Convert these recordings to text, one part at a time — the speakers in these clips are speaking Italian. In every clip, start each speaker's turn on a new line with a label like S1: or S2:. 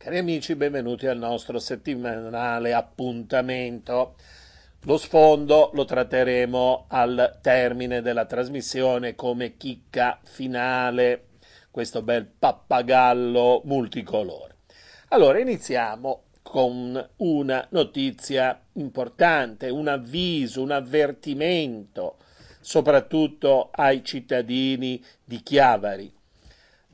S1: Cari amici, benvenuti al nostro settimanale appuntamento. Lo sfondo lo tratteremo al termine della trasmissione come chicca finale, questo bel pappagallo multicolore. Allora, iniziamo con una notizia importante, un avviso, un avvertimento, soprattutto ai cittadini di Chiavari.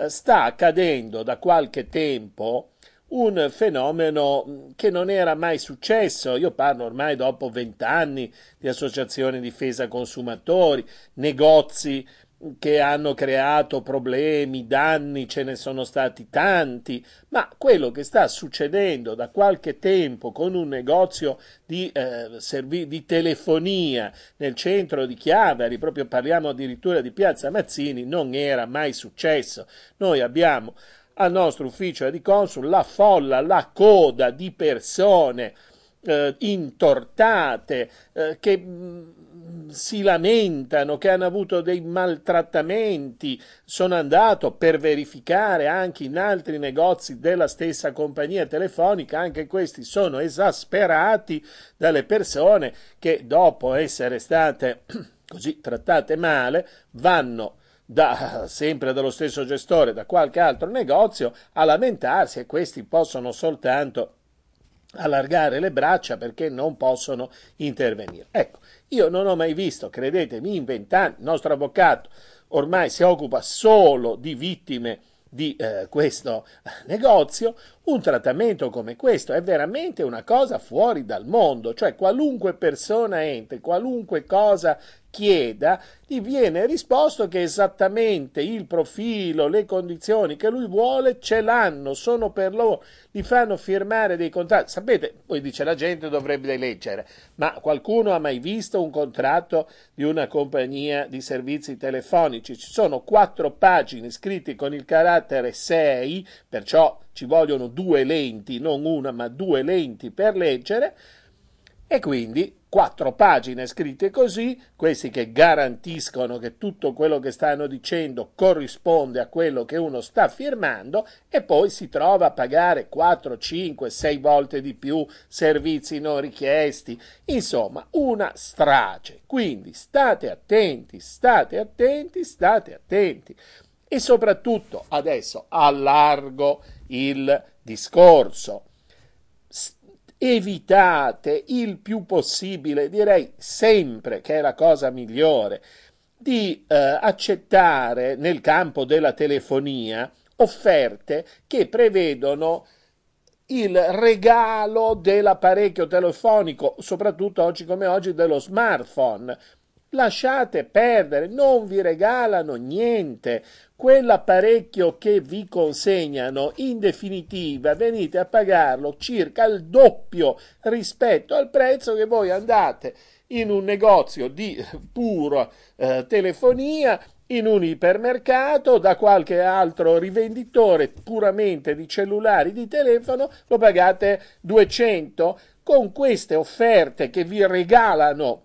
S1: Sta accadendo da qualche tempo un fenomeno mm, che non era mai successo. Io parlo ormai dopo vent'anni di associazioni difesa consumatori, negozi mm, che hanno creato problemi, danni, ce ne sono stati tanti, ma quello che sta succedendo da qualche tempo con un negozio di, eh, servi- di telefonia nel centro di Chiavari, proprio parliamo addirittura di Piazza Mazzini, non era mai successo. Noi abbiamo al nostro ufficio di consul la folla, la coda di persone eh, intortate eh, che mm, si lamentano che hanno avuto dei maltrattamenti sono andato per verificare anche in altri negozi della stessa compagnia telefonica anche questi sono esasperati dalle persone che dopo essere state così trattate male vanno da, sempre dallo stesso gestore, da qualche altro negozio, a lamentarsi e questi possono soltanto allargare le braccia perché non possono intervenire. Ecco, io non ho mai visto, credetemi, in vent'anni, il nostro avvocato ormai si occupa solo di vittime di eh, questo negozio, un trattamento come questo è veramente una cosa fuori dal mondo, cioè qualunque persona entri, qualunque cosa chieda, gli viene risposto che esattamente il profilo, le condizioni che lui vuole ce l'hanno, sono per loro, gli fanno firmare dei contratti. Sapete, poi dice la gente dovrebbe leggere, ma qualcuno ha mai visto un contratto di una compagnia di servizi telefonici? Ci sono quattro pagine scritte con il carattere 6, perciò ci vogliono due lenti, non una, ma due lenti per leggere. E quindi quattro pagine scritte così, questi che garantiscono che tutto quello che stanno dicendo corrisponde a quello che uno sta firmando e poi si trova a pagare 4, 5, 6 volte di più servizi non richiesti, insomma una strage. Quindi state attenti, state attenti, state attenti e soprattutto adesso allargo il discorso evitate il più possibile, direi sempre che è la cosa migliore, di eh, accettare nel campo della telefonia offerte che prevedono il regalo dell'apparecchio telefonico, soprattutto oggi come oggi dello smartphone, Lasciate perdere, non vi regalano niente. Quell'apparecchio che vi consegnano, in definitiva, venite a pagarlo circa il doppio rispetto al prezzo che voi andate in un negozio di pura eh, telefonia in un ipermercato da qualche altro rivenditore puramente di cellulari di telefono lo pagate 200 con queste offerte che vi regalano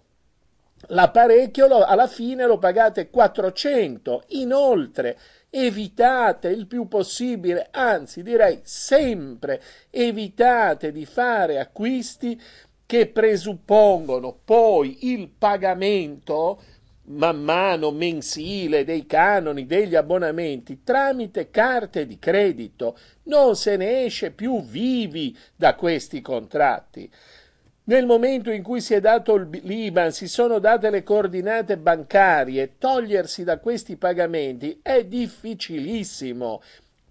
S1: l'apparecchio alla fine lo pagate 400. Inoltre evitate il più possibile, anzi direi sempre evitate di fare acquisti che presuppongono poi il pagamento man mano mensile dei canoni, degli abbonamenti tramite carte di credito. Non se ne esce più vivi da questi contratti. Nel momento in cui si è dato l'IBAN, si sono date le coordinate bancarie, togliersi da questi pagamenti è difficilissimo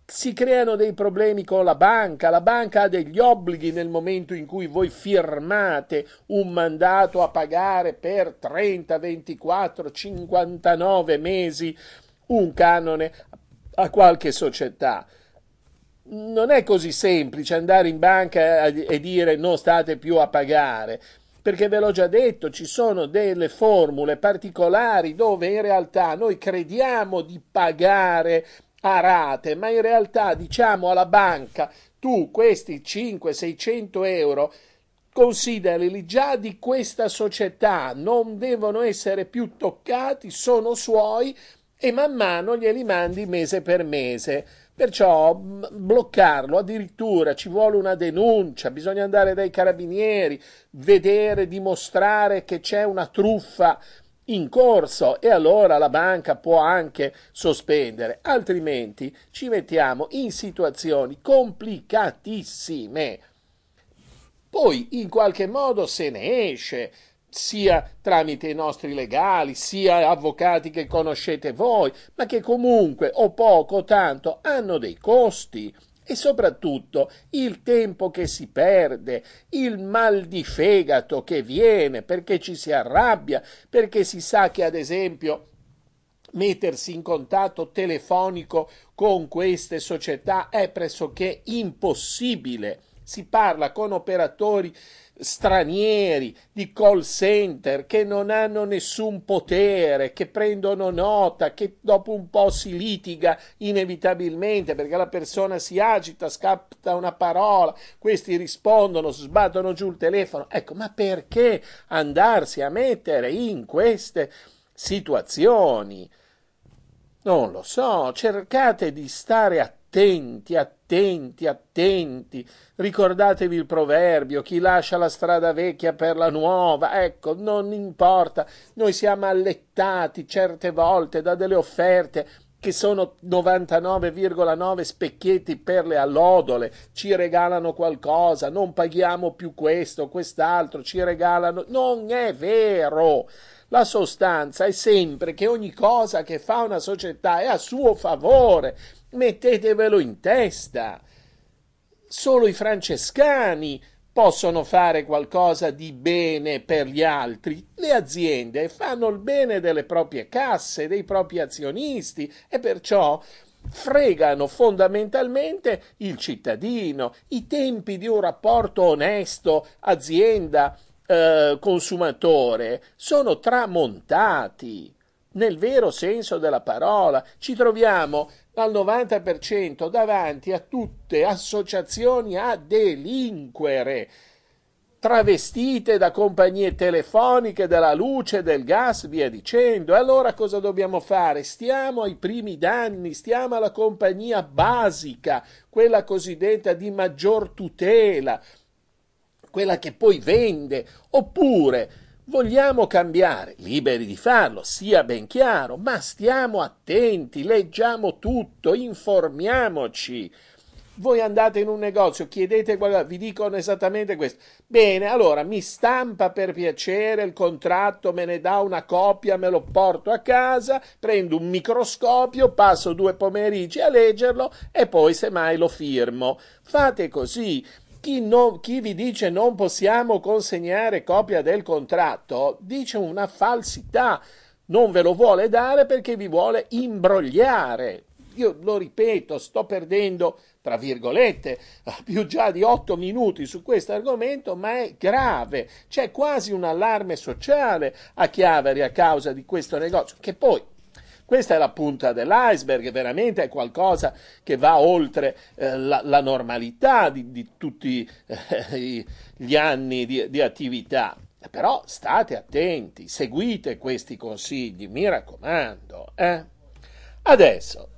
S1: si creano dei problemi con la banca, la banca ha degli obblighi nel momento in cui voi firmate un mandato a pagare per 30, 24, 59 mesi un canone a qualche società non è così semplice andare in banca e dire non state più a pagare, perché ve l'ho già detto, ci sono delle formule particolari dove in realtà noi crediamo di pagare a rate, ma in realtà diciamo alla banca tu questi 5-600 euro considerali già di questa società, non devono essere più toccati, sono suoi e man mano glieli mandi mese per mese. Perciò bloccarlo, addirittura ci vuole una denuncia, bisogna andare dai carabinieri, vedere, dimostrare che c'è una truffa in corso e allora la banca può anche sospendere, altrimenti ci mettiamo in situazioni complicatissime. Poi in qualche modo se ne esce, sia tramite i nostri legali, sia avvocati che conoscete voi, ma che comunque o poco o tanto hanno dei costi e soprattutto il tempo che si perde, il mal di fegato che viene perché ci si arrabbia, perché si sa che ad esempio mettersi in contatto telefonico con queste società è pressoché impossibile si parla con operatori stranieri di call center che non hanno nessun potere, che prendono nota, che dopo un po' si litiga inevitabilmente perché la persona si agita, scatta una parola, questi rispondono, sbattono giù il telefono. Ecco, ma perché andarsi a mettere in queste situazioni? Non lo so, cercate di stare attenti attenti, attenti, attenti. Ricordatevi il proverbio, chi lascia la strada vecchia per la nuova, ecco, non importa, noi siamo allettati certe volte da delle offerte che sono 99,9 specchietti per le allodole, ci regalano qualcosa, non paghiamo più questo, quest'altro, ci regalano... Non è vero! La sostanza è sempre che ogni cosa che fa una società è a suo favore, mettetevelo in testa. Solo i francescani possono fare qualcosa di bene per gli altri. Le aziende fanno il bene delle proprie casse, dei propri azionisti e perciò fregano fondamentalmente il cittadino, i tempi di un rapporto onesto azienda eh, consumatore sono tramontati nel vero senso della parola. Ci troviamo al 90% davanti a tutte associazioni a delinquere travestite da compagnie telefoniche, della luce, del gas, via dicendo. Allora cosa dobbiamo fare? Stiamo ai primi danni, stiamo alla compagnia basica, quella cosiddetta di maggior tutela, quella che poi vende, oppure Vogliamo cambiare, liberi di farlo, sia ben chiaro, ma stiamo attenti, leggiamo tutto, informiamoci. Voi andate in un negozio, chiedete, qualcosa, vi dicono esattamente questo. Bene, allora mi stampa per piacere il contratto, me ne dà una copia, me lo porto a casa, prendo un microscopio, passo due pomeriggi a leggerlo e poi semmai lo firmo. Fate così chi, non, chi, vi dice non possiamo consegnare copia del contratto dice una falsità, non ve lo vuole dare perché vi vuole imbrogliare. Io lo ripeto, sto perdendo, tra virgolette, più già di otto minuti su questo argomento, ma è grave. C'è quasi un allarme sociale a Chiaveri a causa di questo negozio, che poi questa è la punta dell'iceberg, veramente è qualcosa che va oltre eh, la, la, normalità di, di tutti eh, gli anni di, di attività. Però state attenti, seguite questi consigli, mi raccomando. Eh? Adesso,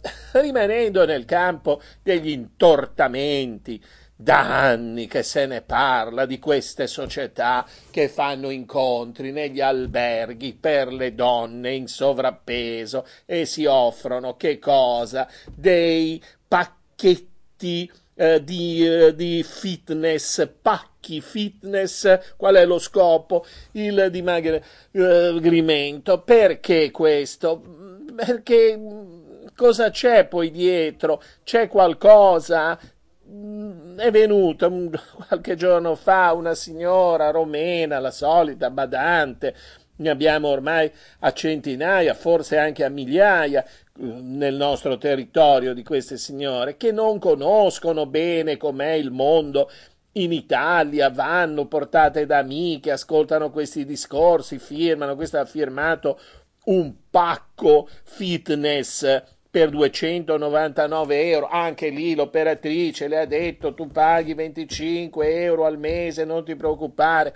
S1: rimanendo nel campo degli intortamenti, da anni che se ne parla di queste società che fanno incontri negli alberghi per le donne in sovrappeso e si offrono che cosa? Dei pacchetti eh, di, eh, di fitness, pacchi fitness, qual è lo scopo? Il dimagrimento. Eh, Perché questo? Perché mm, cosa c'è poi dietro? C'è qualcosa? Mm, è venuta qualche giorno fa una signora romena, la solita badante, ne abbiamo ormai a centinaia, forse anche a migliaia eh, nel nostro territorio di queste signore che non conoscono bene com'è il mondo in Italia, vanno portate da amiche, ascoltano questi discorsi, firmano, questo ha firmato un pacco fitness per 299 euro. Anche lì l'operatrice le ha detto tu paghi 25 euro al mese, non ti preoccupare.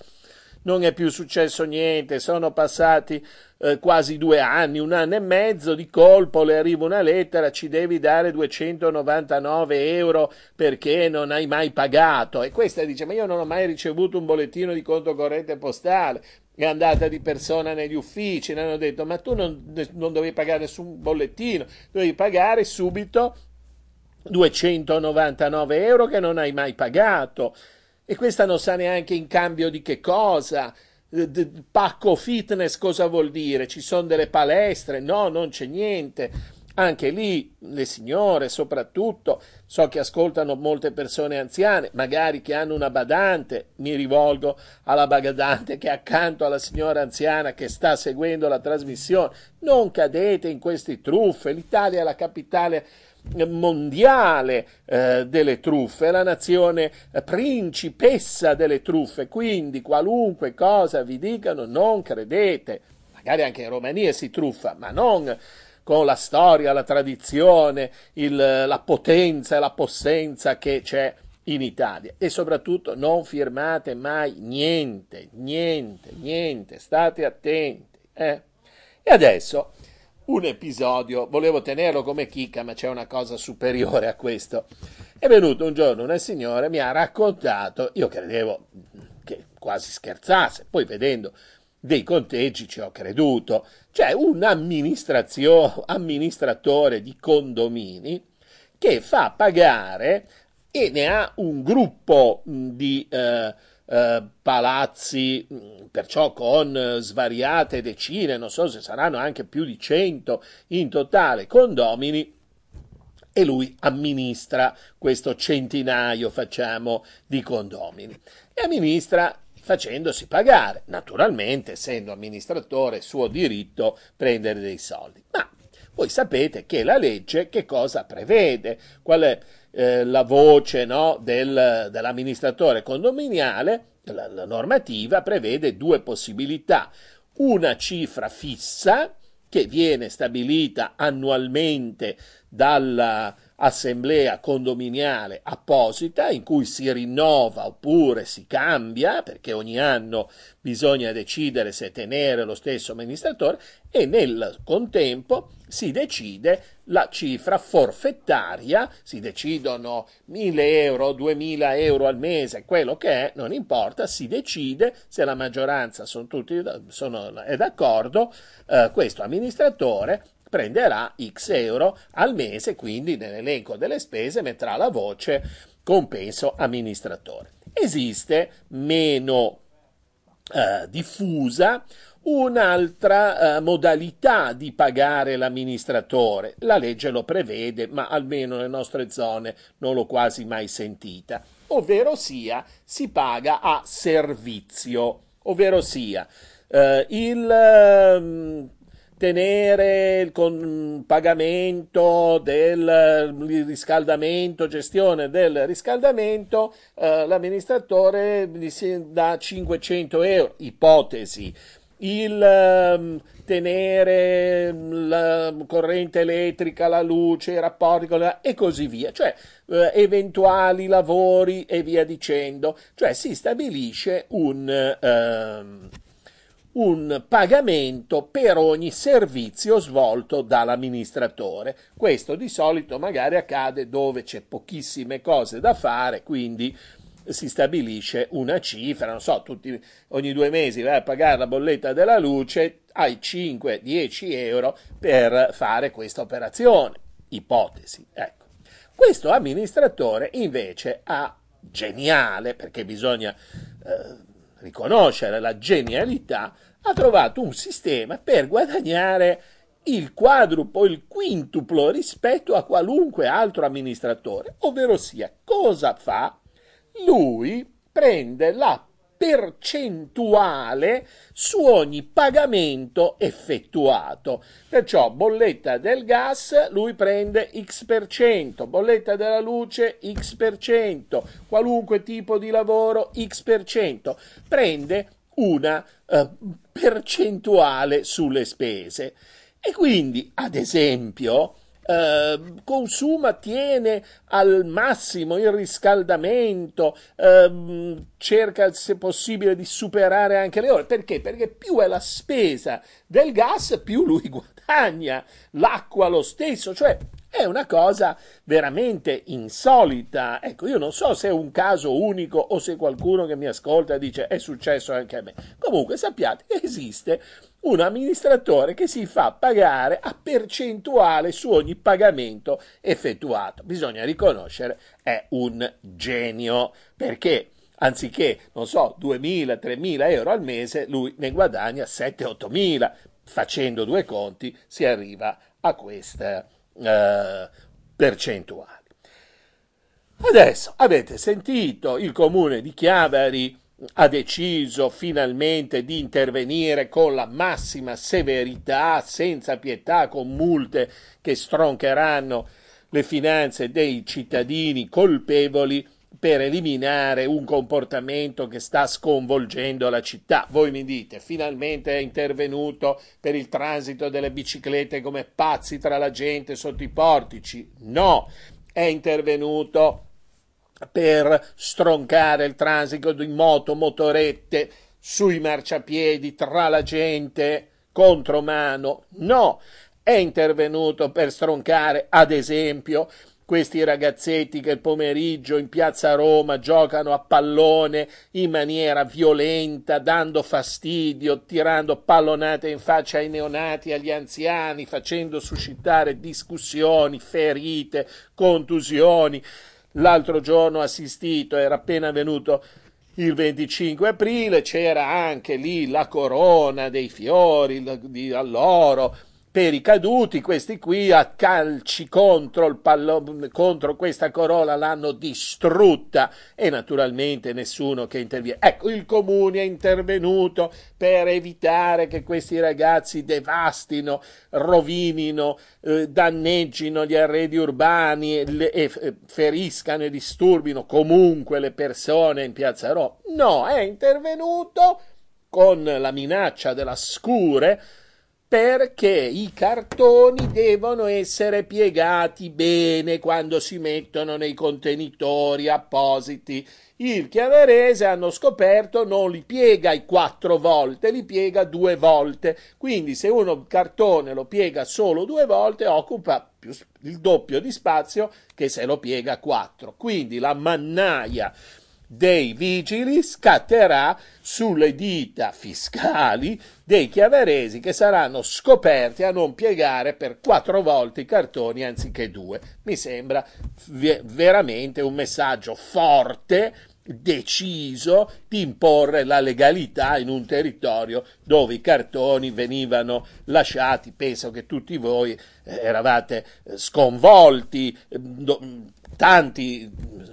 S1: Non è più successo niente, sono passati eh, quasi due anni, un anno e mezzo, di colpo le arriva una lettera, ci devi dare 299 euro perché non hai mai pagato. E questa dice, ma io non ho mai ricevuto un bollettino di conto corrente postale, è andata di persona negli uffici, le hanno detto ma tu non, non dovevi pagare nessun bollettino, dovevi pagare subito 299 euro che non hai mai pagato e questa non sa neanche in cambio di che cosa. Eh, Pacco fitness cosa vuol dire? Ci sono delle palestre? No, non c'è niente. Anche lì le signore soprattutto, so che ascoltano molte persone anziane, magari che hanno una badante, mi rivolgo alla badante che è accanto alla signora anziana che sta seguendo la trasmissione, non cadete in queste truffe, l'Italia è la capitale eh, mondiale eh, delle truffe, è la nazione eh, principessa delle truffe, quindi qualunque cosa vi dicano non credete, magari anche in Romania si truffa, ma non con la storia, la tradizione, il, la potenza e la possenza che c'è in Italia e soprattutto non firmate mai niente, niente, niente, state attenti. Eh? E adesso un episodio, volevo tenerlo come chicca, ma c'è una cosa superiore a questo. È venuto un giorno una signora, mi ha raccontato, io credevo che quasi scherzasse, poi vedendo dei conteggi ci ho creduto. C'è un amministratore di condomini che fa pagare e ne ha un gruppo mm, di eh, eh, palazzi, mm, perciò con eh, svariate decine, non so se saranno anche più di 100 in totale condomini, e lui amministra questo centinaio, facciamo, di condomini. E amministra facendosi pagare, naturalmente essendo amministratore suo diritto prendere dei soldi. Ma voi sapete che la legge che cosa prevede, qual è eh, la voce no, del, dell'amministratore condominiale, la, la normativa prevede due possibilità, una cifra fissa che viene stabilita annualmente dalla, assemblea condominiale apposita in cui si rinnova oppure si cambia, perché ogni anno bisogna decidere se tenere lo stesso amministratore, e nel contempo si decide la cifra forfettaria, si decidono 1000 euro, 2000 euro al mese, quello che è, non importa, si decide se la maggioranza sono tutti, sono, è d'accordo, eh, questo amministratore prenderà x euro al mese, quindi nell'elenco delle spese metterà la voce compenso amministratore. Esiste meno eh, diffusa Un'altra eh, modalità di pagare l'amministratore, la legge lo prevede, ma almeno nelle nostre zone non l'ho quasi mai sentita, ovvero sia si paga a servizio, ovvero sia eh, il ehm, ottenere il con, pagamento del riscaldamento, gestione del riscaldamento, eh, l'amministratore dà 500 euro, ipotesi. Il ehm, tenere mm, la corrente elettrica, la luce, i rapporti con la, e così via, cioè eh, eventuali lavori e via dicendo, cioè si stabilisce un... Ehm, un pagamento per ogni servizio svolto dall'amministratore. Questo di solito magari accade dove c'è pochissime cose da fare, quindi si stabilisce una cifra, non so, tutti, ogni due mesi vai a pagare la bolletta della luce, hai 5-10 euro per fare questa operazione. Ipotesi, ecco. Questo amministratore invece ha geniale, perché bisogna eh, riconoscere la genialità, ha trovato un sistema per guadagnare il quadruplo, il quintuplo rispetto a qualunque altro amministratore, ovvero sia cosa fa? Lui prende la percentuale su ogni pagamento effettuato. Perciò bolletta del gas lui prende x%, bolletta della luce x%, qualunque tipo di lavoro x%, prende una eh, percentuale sulle spese. E quindi, ad esempio, Ehm, consuma, tiene al massimo il riscaldamento, eh, cerca se possibile di superare anche le ore. Perché? Perché più è la spesa del gas, più lui guadagna, l'acqua lo stesso, cioè è una cosa veramente insolita. Ecco, io non so se è un caso unico o se qualcuno che mi ascolta dice è successo anche a me. Comunque sappiate che esiste un amministratore che si fa pagare a percentuale su ogni pagamento effettuato. Bisogna riconoscere è un genio perché anziché, non so, 2.000, 3.000 euro al mese, lui ne guadagna 7-8.000. Facendo due conti si arriva a questa eh, percentuali. Adesso avete sentito il comune di Chiavari ha deciso finalmente di intervenire con la massima severità, senza pietà, con multe che stroncheranno le finanze dei cittadini colpevoli per eliminare un comportamento che sta sconvolgendo la città. Voi mi dite, finalmente è intervenuto per il transito delle biciclette come pazzi tra la gente sotto i portici? No, è intervenuto per stroncare il transito di moto, motorette, sui marciapiedi, tra la gente, contromano. No, è intervenuto per stroncare, ad esempio, questi ragazzetti che il pomeriggio in piazza Roma giocano a pallone in maniera violenta, dando fastidio, tirando pallonate in faccia ai neonati, agli anziani, facendo suscitare discussioni, ferite, contusioni. L'altro giorno ho assistito, era appena venuto il 25 aprile, c'era anche lì la corona dei fiori, di all'oro per i caduti, questi qui a calci contro, pallone, contro questa Corolla l'hanno distrutta e naturalmente nessuno che interviene. Ecco, il comune è intervenuto per evitare che questi ragazzi devastino, rovinino, eh, danneggino gli arredi urbani e, le, e, feriscano e disturbino comunque le persone in Piazza Roma. No, è intervenuto con la minaccia della scure perché i cartoni devono essere piegati bene quando si mettono nei contenitori appositi. Il chiaverese hanno scoperto non li piega i quattro volte, li piega due volte. Quindi se uno cartone lo piega solo due volte occupa più, il doppio di spazio che se lo piega quattro. Quindi la mannaia dei vigili scatterà sulle dita fiscali dei chiaveresi che saranno scoperti a non piegare per quattro volte i cartoni anziché due. Mi sembra veramente un messaggio forte deciso di imporre la legalità in un territorio dove i cartoni venivano lasciati. Penso che tutti voi eh, eravate eh, sconvolti, eh, tanti,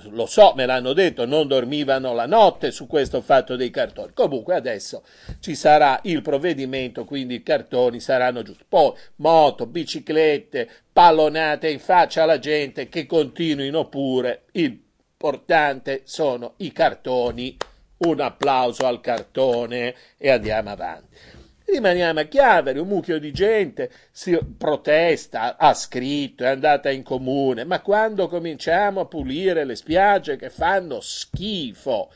S1: lo so, me l'hanno detto, non dormivano la notte su questo fatto dei cartoni. Comunque adesso ci sarà il provvedimento, quindi i cartoni saranno giusti. Poi moto, biciclette, pallonate in faccia alla gente che continuino pure. L'importante sono i cartoni. Un applauso al cartone e andiamo avanti rimaniamo a Chiavere, un mucchio di gente si protesta, ha scritto, è andata in comune, ma quando cominciamo a pulire le spiagge che fanno schifo,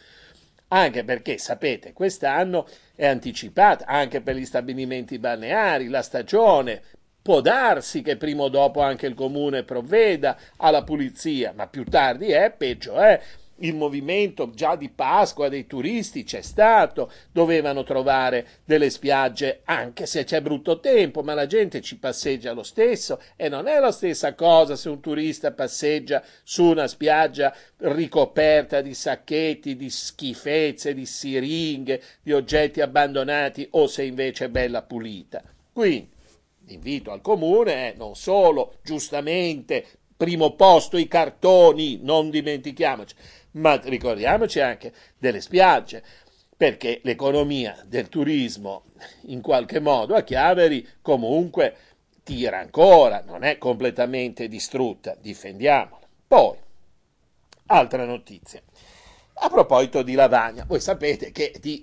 S1: anche perché sapete, quest'anno è anticipata anche per gli stabilimenti balneari la stagione. Può darsi che prima o dopo anche il comune provveda alla pulizia, ma più tardi è, peggio è il movimento già di Pasqua dei turisti c'è stato, dovevano trovare delle spiagge anche se c'è brutto tempo, ma la gente ci passeggia lo stesso e non è la stessa cosa se un turista passeggia su una spiaggia ricoperta di sacchetti, di schifezze, di siringhe, di oggetti abbandonati o se invece è bella pulita. Quindi l'invito al comune è non solo giustamente primo posto i cartoni, non dimentichiamoci, ma ricordiamoci anche delle spiagge, perché l'economia del turismo in qualche modo a Chiaveri comunque tira ancora, non è completamente distrutta, difendiamola. Poi, altra notizia. A proposito di Lavagna, voi sapete che di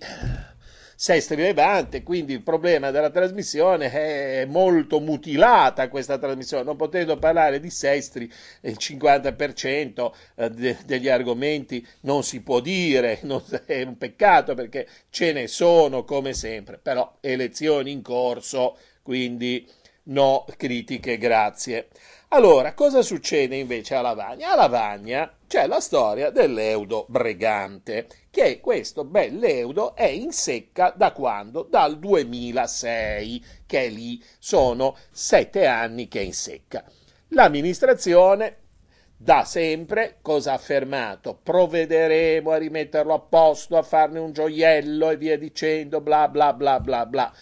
S1: sei strilevante, quindi il problema della trasmissione è molto mutilata questa trasmissione, non potendo parlare di sestri, eh, il 50% eh, degli argomenti non si può dire, non, è un peccato perché ce ne sono come sempre, però elezioni in corso, quindi no critiche, grazie. Allora, cosa succede invece a Lavagna? A Lavagna c'è la storia dell'Eudo Bregante, che questo bell'Eudo è in secca da quando? Dal 2006, che è lì sono sette anni che è in secca. L'amministrazione da sempre cosa ha affermato? Provvederemo a rimetterlo a posto, a farne un gioiello e via dicendo, bla bla bla bla bla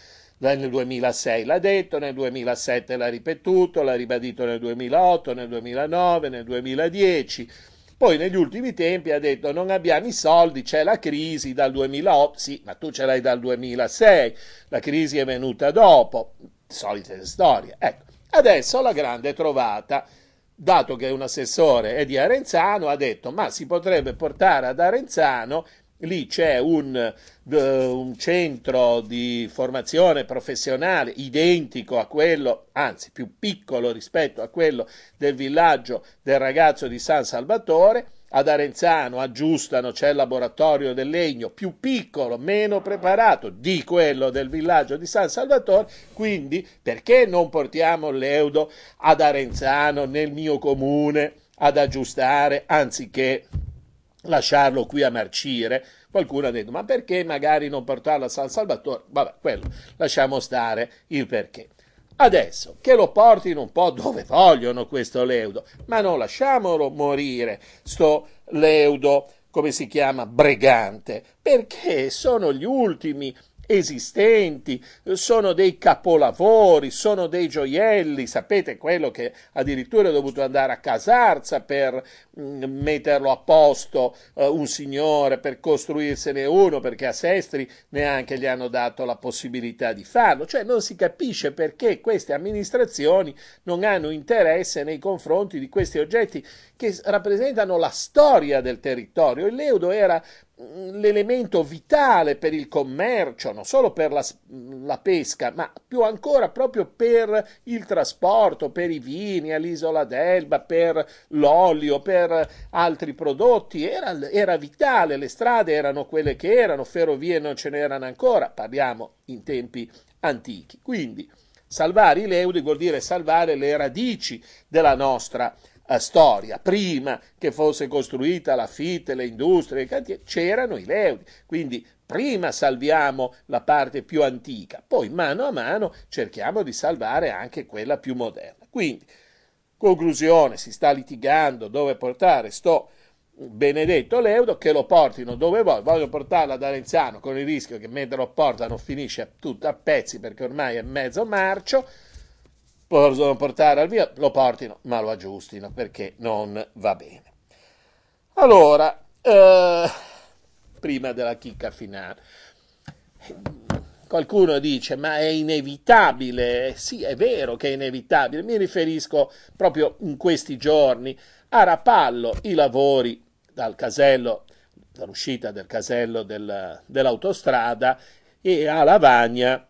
S1: nel 2006 l'ha detto, nel 2007 l'ha ripetuto, l'ha ribadito nel 2008, nel 2009, nel 2010. Poi negli ultimi tempi ha detto non abbiamo i soldi, c'è la crisi dal 2008, sì, ma tu ce l'hai dal 2006, la crisi è venuta dopo, solite storie. Ecco, adesso la grande trovata, dato che un assessore è di Arenzano, ha detto ma si potrebbe portare ad Arenzano lì c'è un, un, centro di formazione professionale identico a quello, anzi più piccolo rispetto a quello del villaggio del ragazzo di San Salvatore. Ad Arenzano, aggiustano c'è il laboratorio del legno più piccolo, meno preparato di quello del villaggio di San Salvatore. Quindi, perché non portiamo l'eudo ad Arenzano, nel mio comune, ad aggiustare anziché lasciarlo qui a marcire. Qualcuno ha detto, ma perché magari non portarlo a San Salvatore? Vabbè, quello, lasciamo stare il perché. Adesso che lo portino un po' dove vogliono questo leudo, ma non lasciamolo morire, sto leudo, come si chiama, brigante, perché sono gli ultimi esistenti, sono dei capolavori, sono dei gioielli, sapete quello che addirittura ho dovuto andare a Casarza per mm, metterlo a posto eh, un signore, per costruirsene uno, perché a Sestri neanche gli hanno dato la possibilità di farlo, cioè non si capisce perché queste amministrazioni non hanno interesse nei confronti di questi oggetti che rappresentano la storia del territorio. Il Leudo era l'elemento vitale per il commercio, non solo per la, la, pesca, ma più ancora proprio per il trasporto, per i vini all'isola d'Elba, per l'olio, per altri prodotti, era, era vitale, le strade erano quelle che erano, ferrovie non ce n'erano ancora, parliamo in tempi antichi. Quindi salvare i leudi vuol dire salvare le radici della nostra eh, storia. Prima che fosse costruita la FIT, le industrie, le c'erano i leudi. Quindi prima salviamo la parte più antica, poi mano a mano cerchiamo di salvare anche quella più moderna. Quindi, conclusione, si sta litigando dove portare sto benedetto l'eudo, che lo portino dove voglio, voglio portarlo ad Arenzano con il rischio che mentre lo portano finisce tutto a pezzi perché ormai è mezzo marcio, possono portare al via, lo portino, ma lo aggiustino perché non va bene. Allora, eh, prima della chicca finale, qualcuno dice ma è inevitabile, sì è vero che è inevitabile, mi riferisco proprio in questi giorni a Rapallo i lavori dal casello, dall'uscita del casello del, dell'autostrada e a Lavagna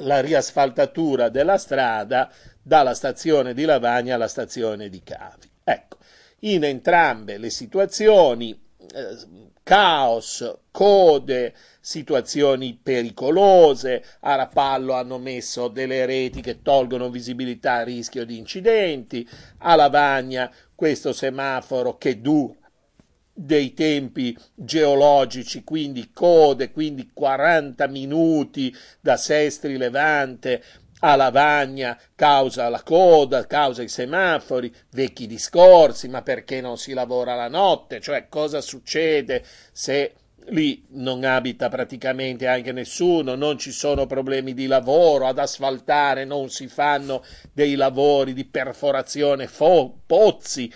S1: la riasfaltatura della strada dalla stazione di Lavagna alla stazione di Cavi. Ecco, in entrambe le situazioni eh, caos, code, situazioni pericolose, a Rapallo hanno messo delle reti che tolgono visibilità a rischio di incidenti, a Lavagna questo semaforo che du dei tempi geologici, quindi code, quindi 40 minuti da Sestri Levante a Lavagna causa la coda, causa i semafori, vecchi discorsi, ma perché non si lavora la notte? Cioè cosa succede se lì non abita praticamente anche nessuno, non ci sono problemi di lavoro, ad asfaltare non si fanno dei lavori di perforazione fo- pozzi,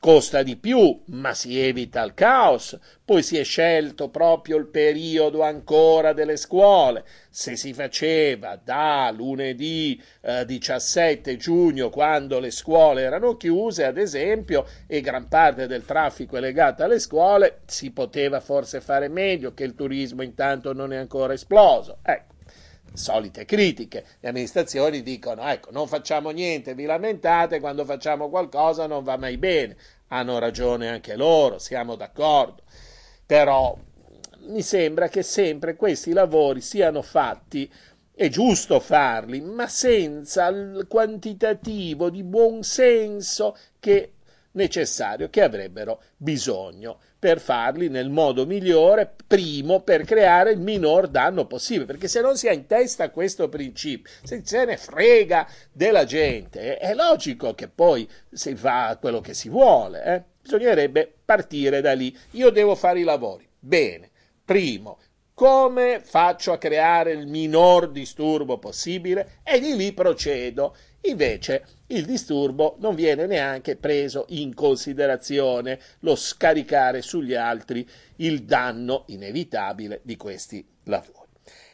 S1: costa di più, ma si evita il caos. Poi si è scelto proprio il periodo ancora delle scuole. Se si faceva da lunedì eh, 17 giugno, quando le scuole erano chiuse, ad esempio, e gran parte del traffico è legato alle scuole, si poteva forse fare meglio, che il turismo intanto non è ancora esploso. Ecco solite critiche. Le amministrazioni dicono, ecco, non facciamo niente, vi lamentate, quando facciamo qualcosa non va mai bene. Hanno ragione anche loro, siamo d'accordo. Però mi sembra che sempre questi lavori siano fatti, è giusto farli, ma senza il quantitativo di buonsenso che necessario che avrebbero bisogno per farli nel modo migliore, primo, per creare il minor danno possibile, perché se non si ha in testa questo principio, se se ne frega della gente, è logico che poi si fa quello che si vuole, eh? bisognerebbe partire da lì. Io devo fare i lavori, bene, primo, come faccio a creare il minor disturbo possibile? E di lì procedo. Invece, il disturbo non viene neanche preso in considerazione lo scaricare sugli altri il danno inevitabile di questi lavori.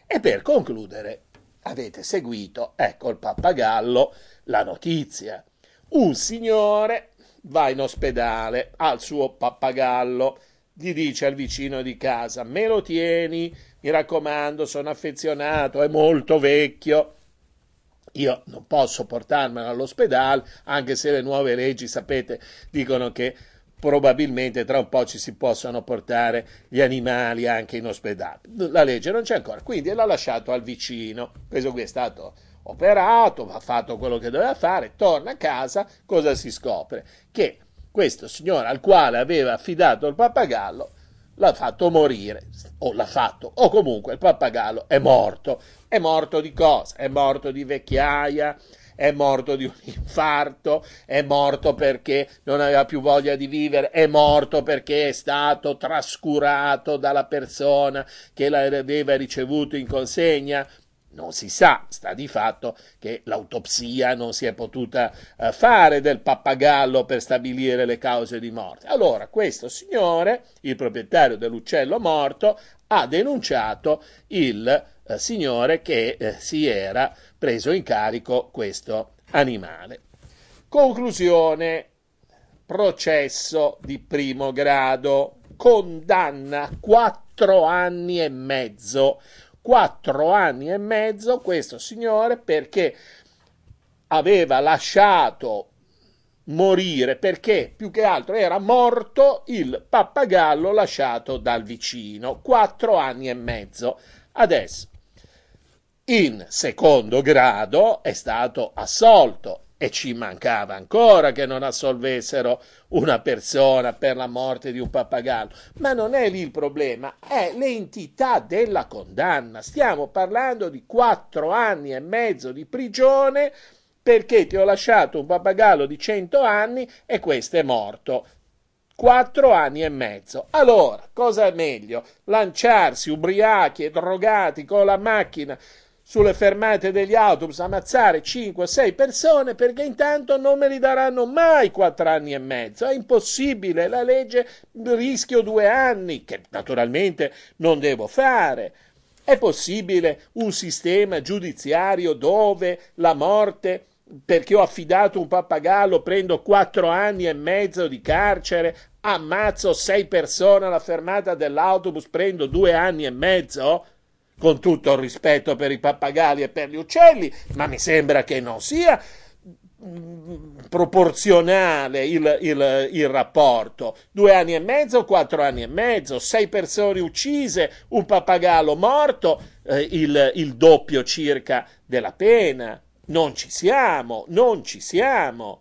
S1: E per concludere, avete seguito, ecco il pappagallo, la notizia. Un signore va in ospedale, al suo pappagallo, gli dice al vicino di casa, me lo tieni, mi raccomando, sono affezionato, è molto vecchio io non posso portarmela all'ospedale, anche se le nuove leggi, sapete, dicono che probabilmente tra un po' ci si possano portare gli animali anche in ospedale. La legge non c'è ancora, quindi l'ha lasciato al vicino. Questo qui è stato operato, ha fatto quello che doveva fare, torna a casa, cosa si scopre? Che questo signore al quale aveva affidato il pappagallo l'ha fatto morire, o l'ha fatto, o comunque il pappagallo è morto. È morto di cosa? È morto di vecchiaia, è morto di un infarto, è morto perché non aveva più voglia di vivere, è morto perché è stato trascurato dalla persona che l'aveva ricevuto in consegna non si sa, sta di fatto che l'autopsia non si è potuta eh, fare del pappagallo per stabilire le cause di morte. Allora, questo signore, il proprietario dell'uccello morto, ha denunciato il eh, signore che eh, si era preso in carico questo animale. Conclusione, processo di primo grado, condanna a quattro anni e mezzo quattro anni e mezzo questo signore perché aveva lasciato morire perché più che altro era morto il pappagallo lasciato dal vicino, quattro anni e mezzo. Adesso, in secondo grado, è stato assolto e ci mancava ancora che non assolvessero una persona per la morte di un pappagallo. Ma non è lì il problema, è l'entità della condanna. Stiamo parlando di quattro anni e mezzo di prigione perché ti ho lasciato un pappagallo di cento anni e questo è morto. Quattro anni e mezzo. Allora, cosa è meglio? Lanciarsi ubriachi e drogati con la macchina sulle fermate degli autobus, ammazzare 5-6 persone perché intanto non me li daranno mai 4 anni e mezzo. È impossibile, la legge rischio due anni, che naturalmente non devo fare. È possibile un sistema giudiziario dove la morte perché ho affidato un pappagallo prendo 4 anni e mezzo di carcere, ammazzo 6 persone alla fermata dell'autobus, prendo 2 anni e mezzo? con tutto il rispetto per i pappagalli e per gli uccelli, ma mi sembra che non sia mm, proporzionale il, il, il, rapporto. Due anni e mezzo, quattro anni e mezzo, sei persone uccise, un pappagallo morto, eh, il, il doppio circa della pena. Non ci siamo, non ci siamo.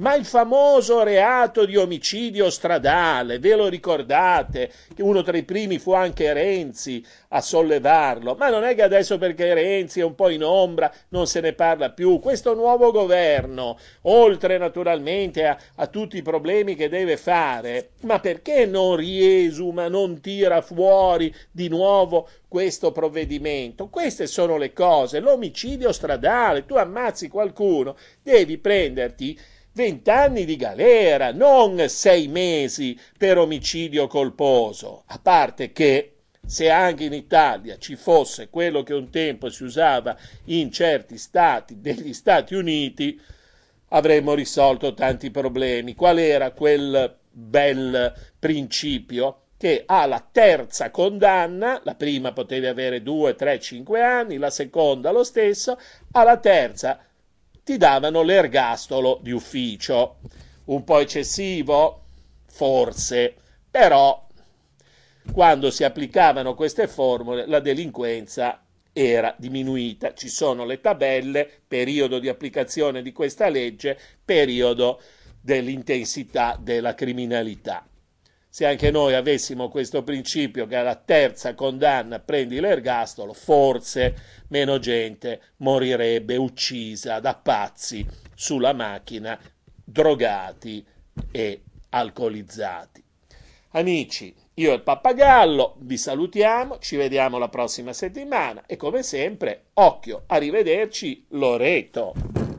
S1: Ma il famoso reato di omicidio stradale, ve lo ricordate, che uno tra i primi fu anche Renzi a sollevarlo, ma non è che adesso perché Renzi è un po' in ombra non se ne parla più. Questo nuovo governo, oltre naturalmente a, a tutti i problemi che deve fare, ma perché non riesuma, non tira fuori di nuovo questo provvedimento. Queste sono le cose. L'omicidio stradale, tu ammazzi qualcuno, devi prenderti 20 anni di galera, non 6 mesi per omicidio colposo. A parte che se anche in Italia ci fosse quello che un tempo si usava in certi stati degli Stati Uniti, avremmo risolto tanti problemi. Qual era quel bel principio? che alla terza condanna, la prima potevi avere 2, 3, 5 anni, la seconda lo stesso, alla terza ti davano l'ergastolo di ufficio. Un po' eccessivo? Forse, però quando si applicavano queste formule la delinquenza era diminuita. Ci sono le tabelle, periodo di applicazione di questa legge, periodo dell'intensità della criminalità. Se anche noi avessimo questo principio che alla terza condanna prendi l'ergastolo, forse meno gente morirebbe uccisa da pazzi sulla macchina, drogati e alcolizzati. Amici, io e il pappagallo vi salutiamo, ci vediamo la prossima settimana e come sempre, occhio, arrivederci Loreto.